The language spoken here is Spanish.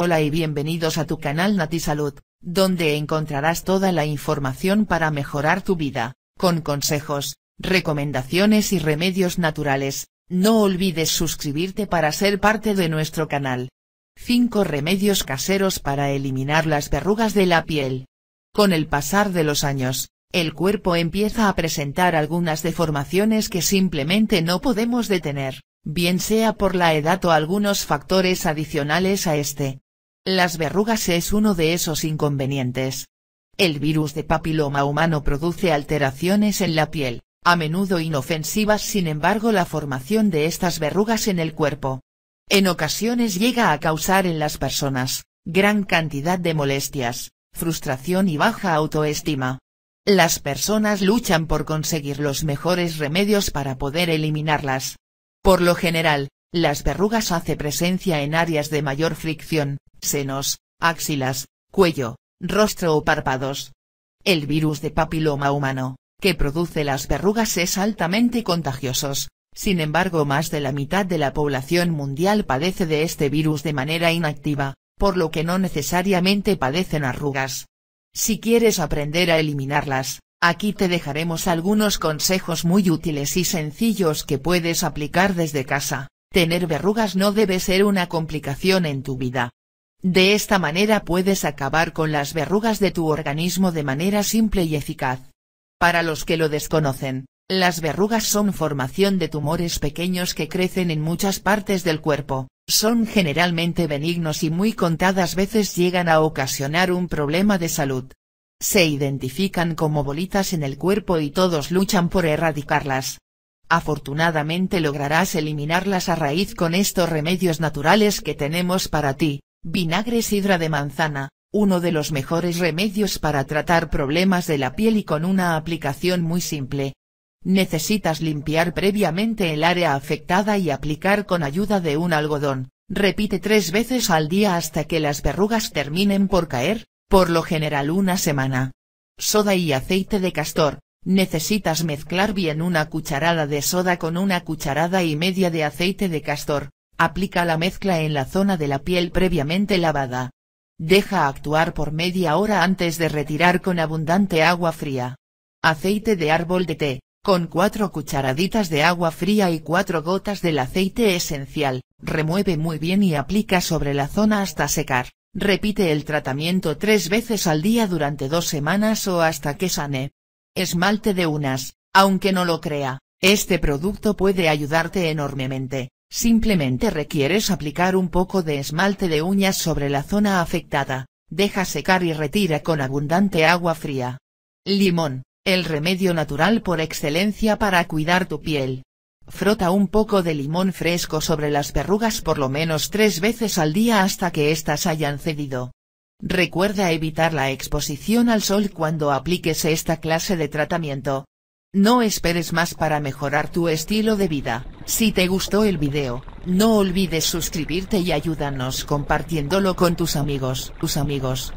Hola y bienvenidos a tu canal NatiSalud, Salud, donde encontrarás toda la información para mejorar tu vida, con consejos, recomendaciones y remedios naturales, no olvides suscribirte para ser parte de nuestro canal. 5 remedios caseros para eliminar las verrugas de la piel. Con el pasar de los años, el cuerpo empieza a presentar algunas deformaciones que simplemente no podemos detener, bien sea por la edad o algunos factores adicionales a este. Las verrugas es uno de esos inconvenientes. El virus de papiloma humano produce alteraciones en la piel, a menudo inofensivas sin embargo la formación de estas verrugas en el cuerpo. En ocasiones llega a causar en las personas, gran cantidad de molestias, frustración y baja autoestima. Las personas luchan por conseguir los mejores remedios para poder eliminarlas. Por lo general, las verrugas hace presencia en áreas de mayor fricción, senos, axilas, cuello, rostro o párpados. El virus de papiloma humano, que produce las verrugas es altamente contagiosos, sin embargo más de la mitad de la población mundial padece de este virus de manera inactiva, por lo que no necesariamente padecen arrugas. Si quieres aprender a eliminarlas, aquí te dejaremos algunos consejos muy útiles y sencillos que puedes aplicar desde casa. Tener verrugas no debe ser una complicación en tu vida. De esta manera puedes acabar con las verrugas de tu organismo de manera simple y eficaz. Para los que lo desconocen, las verrugas son formación de tumores pequeños que crecen en muchas partes del cuerpo, son generalmente benignos y muy contadas veces llegan a ocasionar un problema de salud. Se identifican como bolitas en el cuerpo y todos luchan por erradicarlas. Afortunadamente lograrás eliminarlas a raíz con estos remedios naturales que tenemos para ti, vinagre sidra de manzana, uno de los mejores remedios para tratar problemas de la piel y con una aplicación muy simple. Necesitas limpiar previamente el área afectada y aplicar con ayuda de un algodón, repite tres veces al día hasta que las verrugas terminen por caer, por lo general una semana. Soda y aceite de castor, Necesitas mezclar bien una cucharada de soda con una cucharada y media de aceite de castor, aplica la mezcla en la zona de la piel previamente lavada. Deja actuar por media hora antes de retirar con abundante agua fría. Aceite de árbol de té, con 4 cucharaditas de agua fría y 4 gotas del aceite esencial, remueve muy bien y aplica sobre la zona hasta secar. Repite el tratamiento tres veces al día durante dos semanas o hasta que sane esmalte de unas, aunque no lo crea, este producto puede ayudarte enormemente, simplemente requieres aplicar un poco de esmalte de uñas sobre la zona afectada, deja secar y retira con abundante agua fría. Limón, el remedio natural por excelencia para cuidar tu piel. Frota un poco de limón fresco sobre las verrugas por lo menos tres veces al día hasta que éstas hayan cedido. Recuerda evitar la exposición al sol cuando apliques esta clase de tratamiento. No esperes más para mejorar tu estilo de vida, si te gustó el video, no olvides suscribirte y ayúdanos compartiéndolo con tus amigos, tus amigos.